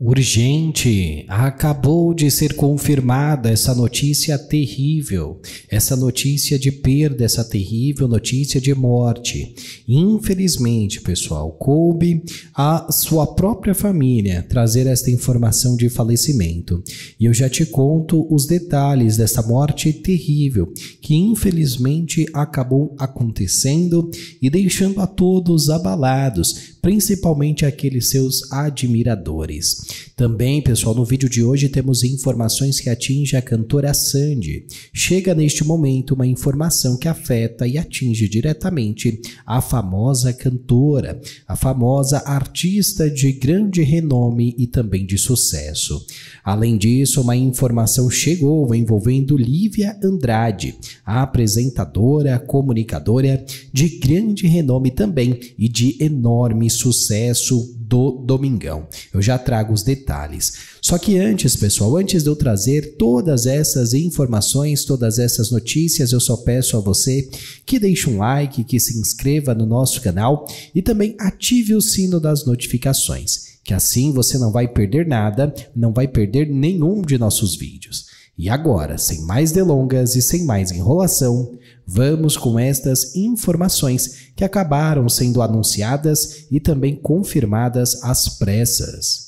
Urgente! Acabou de ser confirmada essa notícia terrível, essa notícia de perda, essa terrível notícia de morte. Infelizmente, pessoal, coube a sua própria família trazer esta informação de falecimento. E eu já te conto os detalhes dessa morte terrível que infelizmente acabou acontecendo e deixando a todos abalados, principalmente aqueles seus admiradores. Também, pessoal, no vídeo de hoje temos informações que atingem a cantora Sandy. Chega neste momento uma informação que afeta e atinge diretamente a famosa cantora, a famosa artista de grande renome e também de sucesso. Além disso, uma informação chegou envolvendo Lívia Andrade, a apresentadora, comunicadora de grande renome também e de enorme sucesso do Domingão. Eu já trago os detalhes. Só que antes, pessoal, antes de eu trazer todas essas informações, todas essas notícias, eu só peço a você que deixe um like, que se inscreva no nosso canal e também ative o sino das notificações, que assim você não vai perder nada, não vai perder nenhum de nossos vídeos. E agora, sem mais delongas e sem mais enrolação, vamos com estas informações que acabaram sendo anunciadas e também confirmadas às pressas.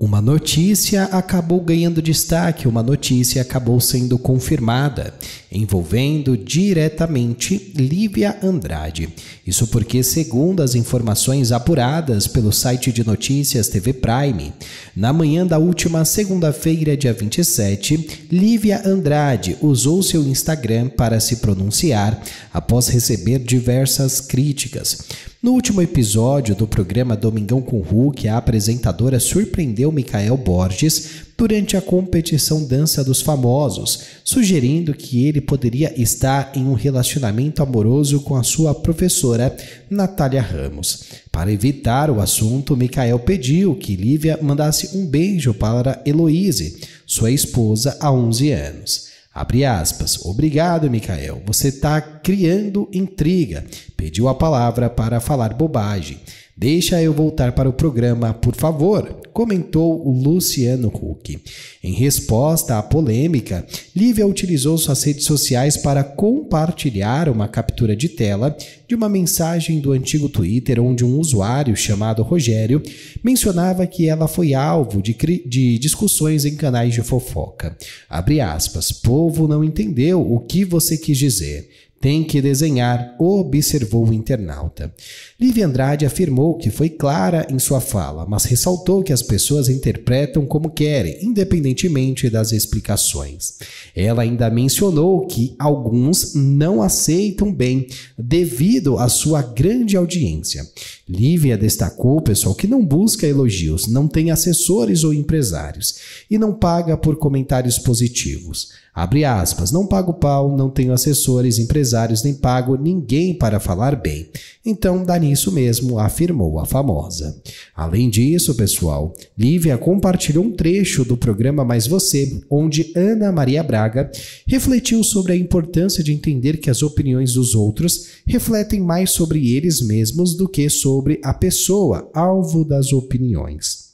Uma notícia acabou ganhando destaque, uma notícia acabou sendo confirmada, envolvendo diretamente Lívia Andrade. Isso porque, segundo as informações apuradas pelo site de notícias TV Prime, na manhã da última segunda-feira, dia 27, Lívia Andrade usou seu Instagram para se pronunciar após receber diversas críticas. No último episódio do programa Domingão com Hulk, a apresentadora surpreendeu eu, Micael Borges, durante a competição Dança dos Famosos, sugerindo que ele poderia estar em um relacionamento amoroso com a sua professora, Natália Ramos. Para evitar o assunto, Micael pediu que Lívia mandasse um beijo para Heloíse, sua esposa há 11 anos. Abre aspas. Obrigado, Micael. Você está criando intriga. Pediu a palavra para falar bobagem. Deixa eu voltar para o programa, por favor, comentou o Luciano Huck. Em resposta à polêmica, Lívia utilizou suas redes sociais para compartilhar uma captura de tela de uma mensagem do antigo Twitter onde um usuário chamado Rogério mencionava que ela foi alvo de, de discussões em canais de fofoca. Abre aspas, povo não entendeu o que você quis dizer. Tem que desenhar, observou o internauta. Lívia Andrade afirmou que foi clara em sua fala, mas ressaltou que as pessoas interpretam como querem, independentemente das explicações. Ela ainda mencionou que alguns não aceitam bem devido à sua grande audiência. Lívia destacou, pessoal, que não busca elogios, não tem assessores ou empresários e não paga por comentários positivos. Abre aspas, não pago pau, não tenho assessores, empresários, nem pago ninguém para falar bem. Então dá nisso mesmo, afirmou a famosa. Além disso, pessoal, Lívia compartilhou um trecho do programa Mais Você, onde Ana Maria Braga refletiu sobre a importância de entender que as opiniões dos outros refletem mais sobre eles mesmos do que sobre a pessoa alvo das opiniões.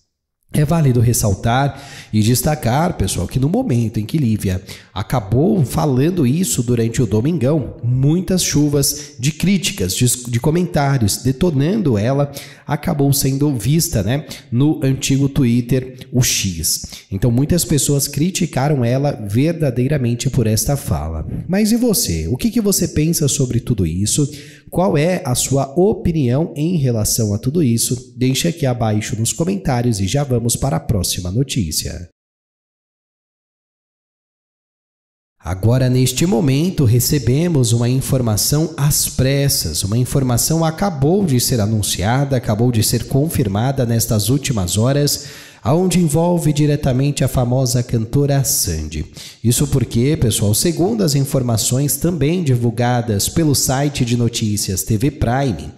É válido ressaltar e destacar, pessoal, que no momento em que Lívia acabou falando isso durante o domingão, muitas chuvas de críticas, de, de comentários detonando ela, acabou sendo vista né, no antigo Twitter, o X. Então muitas pessoas criticaram ela verdadeiramente por esta fala. Mas e você? O que, que você pensa sobre tudo isso? qual é a sua opinião em relação a tudo isso? Deixe aqui abaixo nos comentários e já vamos para a próxima notícia. Agora, neste momento, recebemos uma informação às pressas. Uma informação acabou de ser anunciada, acabou de ser confirmada nestas últimas horas aonde envolve diretamente a famosa cantora Sandy. Isso porque, pessoal, segundo as informações também divulgadas pelo site de notícias TV Prime,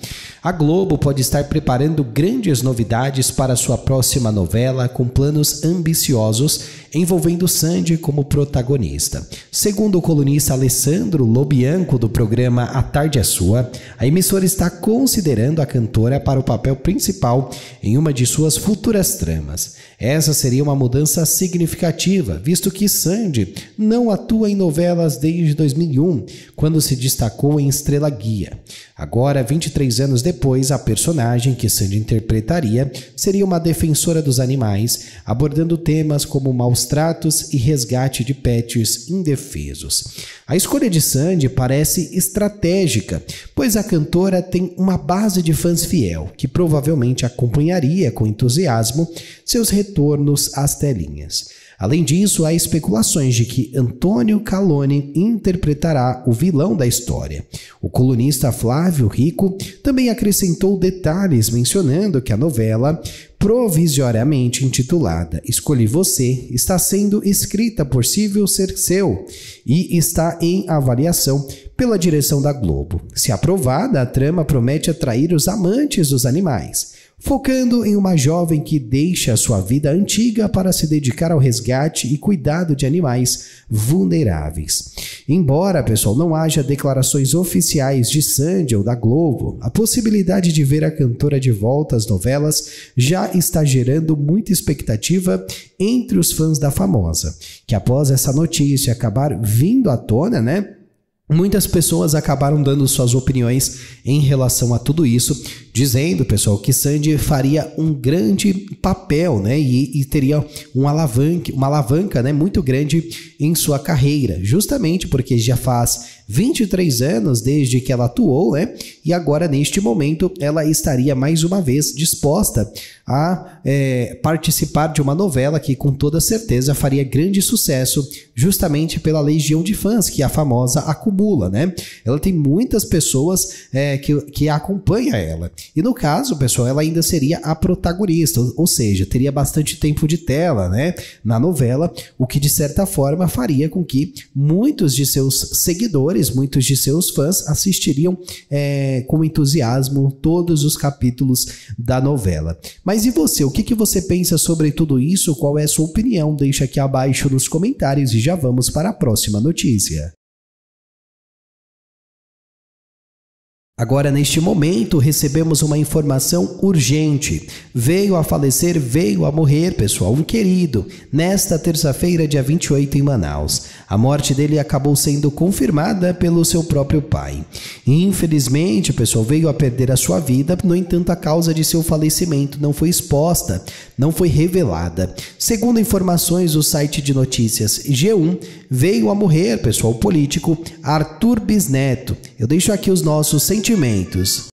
a Globo pode estar preparando grandes novidades para sua próxima novela com planos ambiciosos envolvendo Sandy como protagonista. Segundo o colunista Alessandro Lobianco do programa A Tarde é Sua, a emissora está considerando a cantora para o papel principal em uma de suas futuras tramas. Essa seria uma mudança significativa, visto que Sandy não atua em novelas desde 2001, quando se destacou em Estrela Guia. Agora, 23 anos depois, depois, a personagem que Sandy interpretaria seria uma defensora dos animais, abordando temas como maus tratos e resgate de pets indefesos. A escolha de Sandy parece estratégica, pois a cantora tem uma base de fãs fiel, que provavelmente acompanharia com entusiasmo seus retornos às telinhas. Além disso, há especulações de que Antônio Calone interpretará o vilão da história. O colunista Flávio Rico também acrescentou detalhes mencionando que a novela, provisoriamente intitulada Escolhi Você, está sendo escrita por ser Cerceu e está em avaliação pela direção da Globo. Se aprovada, a trama promete atrair os amantes dos animais focando em uma jovem que deixa sua vida antiga para se dedicar ao resgate e cuidado de animais vulneráveis. Embora, pessoal, não haja declarações oficiais de Sandy ou da Globo, a possibilidade de ver a cantora de volta às novelas já está gerando muita expectativa entre os fãs da famosa, que após essa notícia acabar vindo à tona, né? Muitas pessoas acabaram dando suas opiniões em relação a tudo isso, dizendo, pessoal, que Sandy faria um grande papel, né? E, e teria um alavanque, uma alavanca, né, muito grande em sua carreira, justamente porque já faz 23 anos desde que ela atuou, né? E agora, neste momento, ela estaria mais uma vez disposta a é, participar de uma novela que, com toda certeza, faria grande sucesso, justamente pela legião de fãs que é a famosa acumula, né? Ela tem muitas pessoas é, que, que acompanha ela. E no caso, pessoal, ela ainda seria a protagonista, ou seja, teria bastante tempo de tela, né? Na novela, o que de certa forma faria com que muitos de seus seguidores leitores, muitos de seus fãs, assistiriam é, com entusiasmo todos os capítulos da novela. Mas e você? O que, que você pensa sobre tudo isso? Qual é a sua opinião? Deixa aqui abaixo nos comentários e já vamos para a próxima notícia. Agora, neste momento, recebemos uma informação urgente. Veio a falecer, veio a morrer, pessoal, um querido, nesta terça-feira, dia 28, em Manaus. A morte dele acabou sendo confirmada pelo seu próprio pai. Infelizmente, pessoal, veio a perder a sua vida, no entanto, a causa de seu falecimento não foi exposta, não foi revelada. Segundo informações do site de notícias G1, veio a morrer, pessoal, o político Arthur Bisneto. Eu deixo aqui os nossos sentimentos sentimentos.